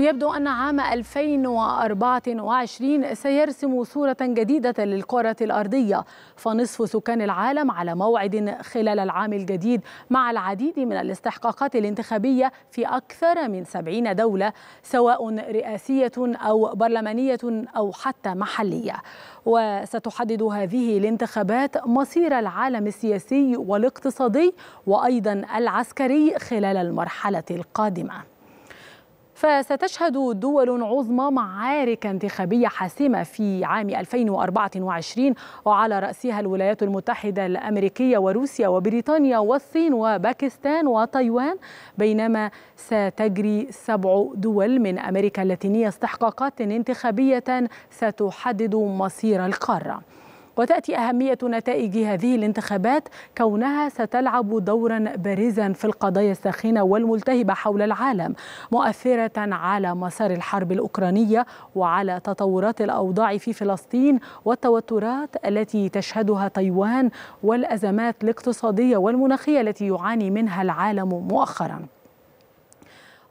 يبدو أن عام 2024 سيرسم صورة جديدة للكرة الأرضية فنصف سكان العالم على موعد خلال العام الجديد مع العديد من الاستحقاقات الانتخابية في أكثر من 70 دولة سواء رئاسية أو برلمانية أو حتى محلية وستحدد هذه الانتخابات مصير العالم السياسي والاقتصادي وأيضا العسكري خلال المرحلة القادمة فستشهد دول عظمى معارك انتخابية حاسمة في عام 2024 وعلى رأسها الولايات المتحدة الأمريكية وروسيا وبريطانيا والصين وباكستان وتايوان بينما ستجري سبع دول من أمريكا اللاتينية استحقاقات انتخابية ستحدد مصير القارة وتأتي أهمية نتائج هذه الانتخابات كونها ستلعب دورا بارزا في القضايا الساخنة والملتهبة حول العالم مؤثرة على مسار الحرب الأوكرانية وعلى تطورات الأوضاع في فلسطين والتوترات التي تشهدها تايوان والأزمات الاقتصادية والمناخية التي يعاني منها العالم مؤخراً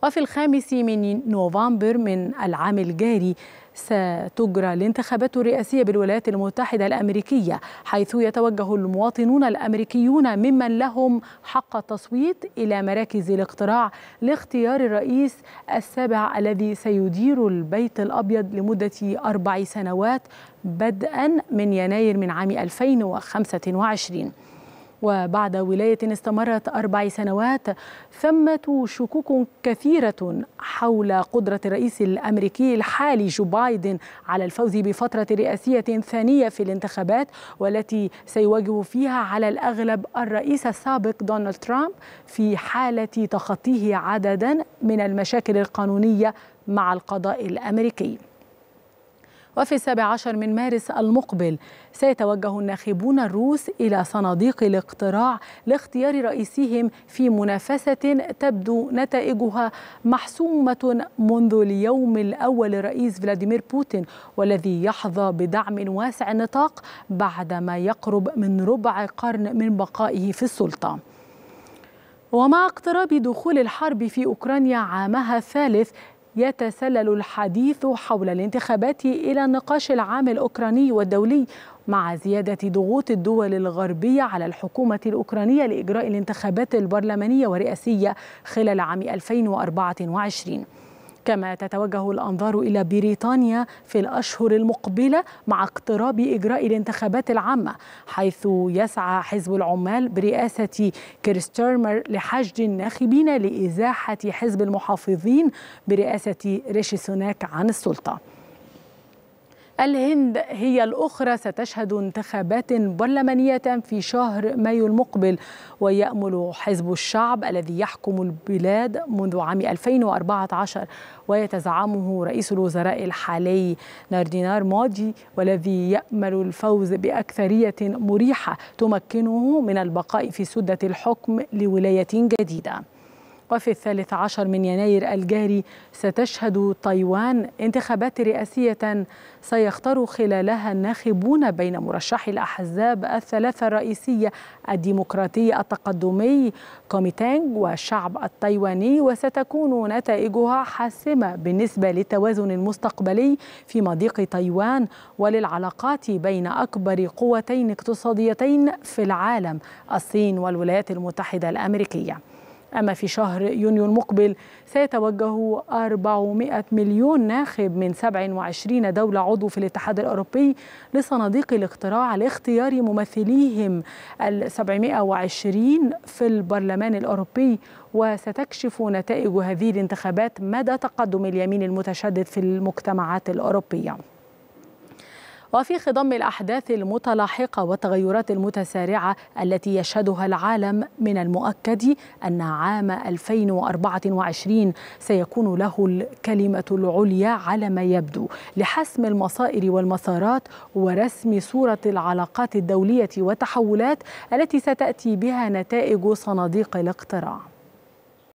وفي الخامس من نوفمبر من العام الجاري ستجرى الانتخابات الرئاسية بالولايات المتحدة الأمريكية حيث يتوجه المواطنون الأمريكيون ممن لهم حق التصويت إلى مراكز الاقتراع لاختيار الرئيس السابع الذي سيدير البيت الأبيض لمدة أربع سنوات بدءا من يناير من عام 2025 وبعد ولاية استمرت أربع سنوات ثمة شكوك كثيرة حول قدرة الرئيس الأمريكي الحالي جو بايدن على الفوز بفترة رئاسية ثانية في الانتخابات والتي سيواجه فيها على الأغلب الرئيس السابق دونالد ترامب في حالة تخطيه عددا من المشاكل القانونية مع القضاء الأمريكي وفي 17 من مارس المقبل سيتوجه الناخبون الروس إلى صناديق الاقتراع لاختيار رئيسهم في منافسة تبدو نتائجها محسومة منذ اليوم الأول لرئيس فلاديمير بوتين والذي يحظى بدعم واسع النطاق بعدما يقرب من ربع قرن من بقائه في السلطة ومع اقتراب دخول الحرب في أوكرانيا عامها الثالث يتسلل الحديث حول الانتخابات إلى النقاش العام الأوكراني والدولي مع زيادة ضغوط الدول الغربية على الحكومة الأوكرانية لإجراء الانتخابات البرلمانية والرئاسية خلال عام 2024 كما تتوجه الأنظار إلى بريطانيا في الأشهر المقبلة مع اقتراب إجراء الانتخابات العامة حيث يسعى حزب العمال برئاسة كريستيرمر لحشد الناخبين لإزاحة حزب المحافظين برئاسة ريشي سوناك عن السلطة الهند هي الأخرى ستشهد انتخابات برلمانية في شهر مايو المقبل ويأمل حزب الشعب الذي يحكم البلاد منذ عام 2014 ويتزعمه رئيس الوزراء الحالي ناردينار مودي والذي يأمل الفوز بأكثرية مريحة تمكنه من البقاء في سدة الحكم لولاية جديدة وفي الثالث عشر من يناير الجاري ستشهد تايوان انتخابات رئاسية سيختار خلالها الناخبون بين مرشحي الأحزاب الثلاثة الرئيسية الديمقراطي التقدمي كوميتانج والشعب التايواني وستكون نتائجها حاسمة بالنسبة للتوازن المستقبلي في مضيق تايوان وللعلاقات بين أكبر قوتين اقتصاديتين في العالم الصين والولايات المتحدة الأمريكية أما في شهر يونيو المقبل سيتوجه 400 مليون ناخب من 27 دولة عضو في الاتحاد الأوروبي لصناديق الاقتراع لاختيار ممثليهم ال 720 في البرلمان الأوروبي وستكشف نتائج هذه الانتخابات مدى تقدم اليمين المتشدد في المجتمعات الأوروبية وفي خضم الأحداث المتلاحقة والتغيرات المتسارعة التي يشهدها العالم من المؤكد أن عام 2024 سيكون له الكلمة العليا على ما يبدو لحسم المصائر والمسارات ورسم صورة العلاقات الدولية والتحولات التي ستأتي بها نتائج صناديق الاقتراع